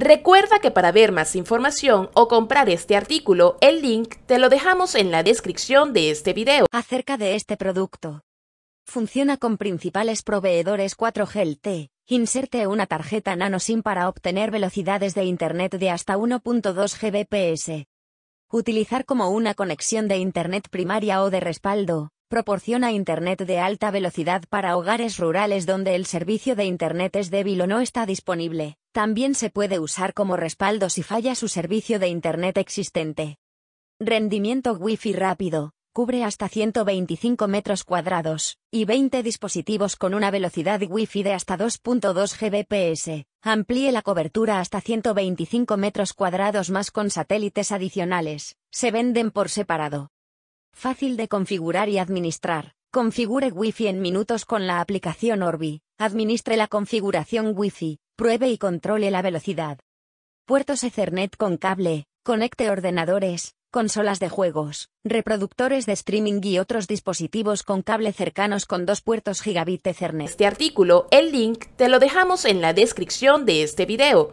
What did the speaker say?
Recuerda que para ver más información o comprar este artículo, el link te lo dejamos en la descripción de este video. Acerca de este producto. Funciona con principales proveedores 4G LTE. Inserte una tarjeta nano SIM para obtener velocidades de Internet de hasta 1.2 Gbps. Utilizar como una conexión de Internet primaria o de respaldo, proporciona Internet de alta velocidad para hogares rurales donde el servicio de Internet es débil o no está disponible. También se puede usar como respaldo si falla su servicio de Internet existente. Rendimiento Wi-Fi rápido. Cubre hasta 125 metros cuadrados, y 20 dispositivos con una velocidad Wi-Fi de hasta 2.2 Gbps. Amplíe la cobertura hasta 125 metros cuadrados más con satélites adicionales. Se venden por separado. Fácil de configurar y administrar. Configure Wi-Fi en minutos con la aplicación Orbi, administre la configuración Wi-Fi, pruebe y controle la velocidad. Puertos Ethernet con cable, conecte ordenadores, consolas de juegos, reproductores de streaming y otros dispositivos con cable cercanos con dos puertos gigabit Ethernet. Este artículo, el link, te lo dejamos en la descripción de este video.